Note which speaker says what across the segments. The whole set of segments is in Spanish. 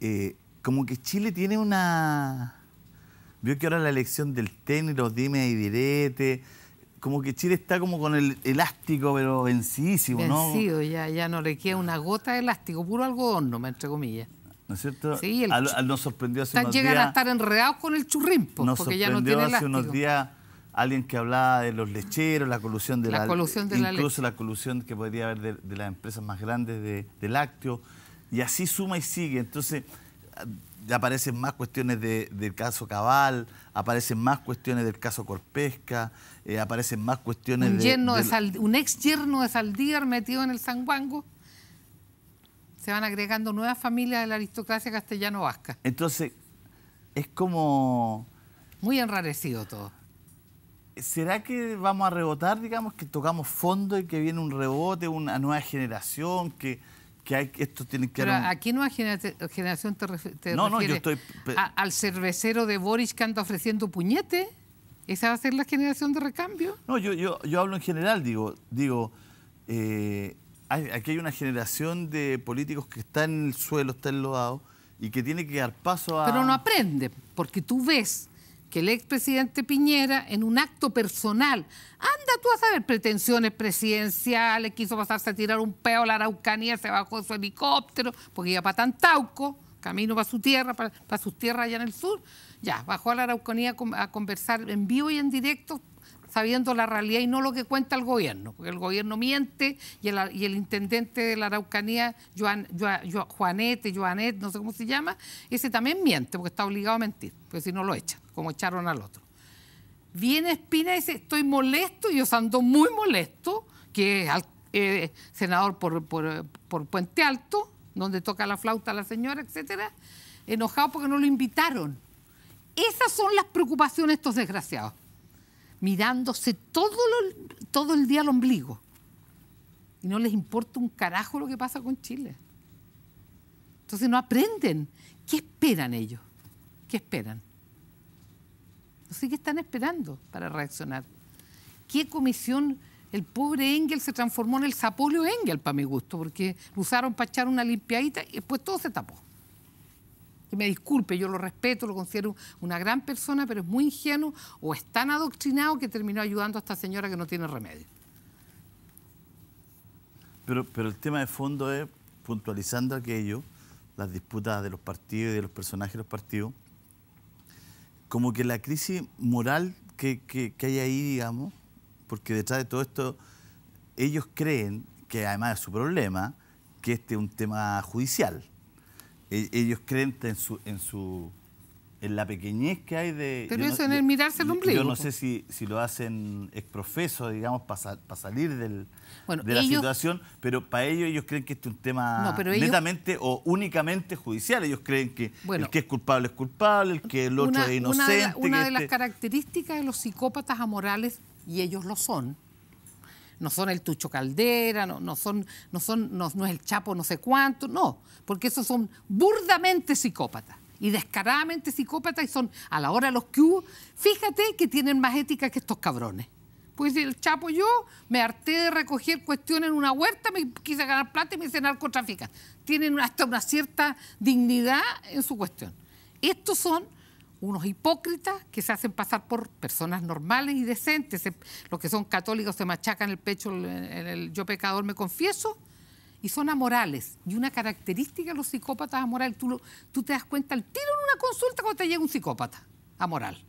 Speaker 1: Eh, como que Chile tiene una... Vio que ahora la elección del tenis, los dime y direte. como que Chile está como con el elástico, pero vencidísimo, ¿no? Vencido,
Speaker 2: ya, ya no le queda una gota de elástico, puro algodón, no entre comillas.
Speaker 1: ¿No es cierto? Sí, el... al, nos sorprendió hace unos días... a estar
Speaker 2: enredados con el churrimpo, porque ya no tiene hace unos
Speaker 1: días alguien que hablaba de los lecheros, la colusión de la, la de incluso la, la, colusión que podría haber de, las empresas más grandes de, lácteo lácteos, y así suma y sigue. Entonces, aparecen más cuestiones del caso Cabal, aparecen más cuestiones del caso Corpesca, eh, aparecen más cuestiones un de,
Speaker 2: un ex yerno de Saldívar metido en el Sanguango. Se van agregando nuevas familias de la aristocracia
Speaker 1: castellano-vasca. Entonces, es como... Muy enrarecido todo. ¿Será que vamos a rebotar, digamos, que tocamos fondo y que viene un rebote, una nueva generación, que, esto tiene que... Pero un... ¿A
Speaker 2: qué nueva generación te, ¿Al cervecero de Boris que anda ofreciendo puñete? ¿Esa va a ser la generación de recambio?
Speaker 1: No, yo, yo, hablo en general, digo, digo eh, aquí hay una generación de políticos que está en el suelo, está enlodado, y que tiene que dar paso a... Pero no
Speaker 2: aprende, porque tú ves que el expresidente Piñera, en un acto personal, anda tú a saber pretensiones presidenciales, quiso pasarse a tirar un peo a la Araucanía, se bajó de su helicóptero, porque iba para Tantauco, camino para su tierra, para, para sus tierras allá en el sur, ya, bajó a la Araucanía a conversar en vivo y en directo sabiendo la realidad y no lo que cuenta el gobierno, porque el gobierno miente y el, intendente de la Araucanía, Juanete, no sé cómo se llama, ese también miente porque está obligado a mentir, porque si no lo echan, como echaron al otro. Viene Espina y dice, estoy molesto, y ando muy molesto, que es eh, senador por, Puente Alto, donde toca la flauta la señora, etcétera, enojado porque no lo invitaron. Esas son las preocupaciones de estos desgraciados mirándose todo, todo el día al ombligo. Y no les importa un carajo lo que pasa con Chile. Entonces no aprenden. ¿Qué esperan ellos? ¿Qué esperan? No sé qué están esperando para reaccionar. ¿Qué comisión? El pobre Engel se transformó en el Sapolio Engel, para mi gusto, porque lo usaron para echar una limpiadita y después todo se tapó que me disculpe, yo lo respeto, lo considero una gran persona, pero es muy ingenuo o es tan adoctrinado que terminó ayudando a esta señora que no tiene remedio.
Speaker 1: Pero, pero el tema de fondo es, puntualizando aquello, las disputas de los partidos y de los personajes de los partidos, como que la crisis moral que, hay ahí, digamos, porque detrás de todo esto ellos creen que además de su problema, que este es un tema judicial e-, ellos creen en su, en su en la pequeñez que hay de... Pero eso en el
Speaker 2: mirarse el ombligo. Yo no sé
Speaker 1: si, si lo hacen exprofeso, digamos, para para salir del, de la situación, pero para ellos ellos creen que este es un tema netamente o únicamente judicial. Ellos creen que el que es culpable es culpable, el que el otro es inocente. Una de, las este
Speaker 2: características de los psicópatas amorales, y ellos lo son,
Speaker 1: no son el Tucho
Speaker 2: Caldera, no, son, no son, no, es el Chapo no sé cuánto, no, porque esos son burdamente psicópatas y descaradamente psicópatas y son a la hora los que hubo, fíjate que tienen más ética que estos cabrones. Pues el Chapo yo me harté de recoger cuestiones en una huerta, me quise ganar plata y me hice narcotraficante. Tienen hasta una cierta dignidad en su cuestión. Estos son unos hipócritas que se hacen pasar por personas normales y decentes. Los que son católicos se machacan el pecho en el yo pecador me confieso y son amorales. Y una característica de los psicópatas amorales, tú, tú te das cuenta al tiro en una consulta cuando te llega un psicópata amoral.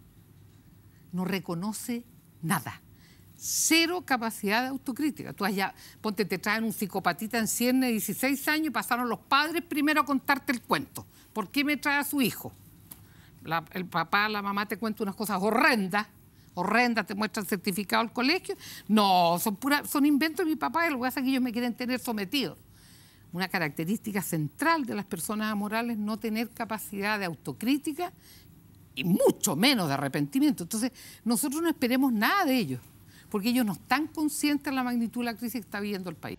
Speaker 2: No reconoce nada. Cero capacidad de autocrítica. Tú allá, ponte, te traen un psicopatita en cierne de 16 años y pasaron los padres primero a contarte el cuento. ¿Por qué me trae a su hijo? el papá, la mamá te cuenta unas cosas horrendas, horrendas, te muestra el certificado al colegio. No, son, son inventos de mi papá y lo que que ellos me quieren tener sometido. Una característica central de las personas amorales no tener capacidad de autocrítica y mucho menos de arrepentimiento. Entonces, nosotros no esperemos nada de ellos, porque ellos no están conscientes de la magnitud de la crisis que está viviendo el país.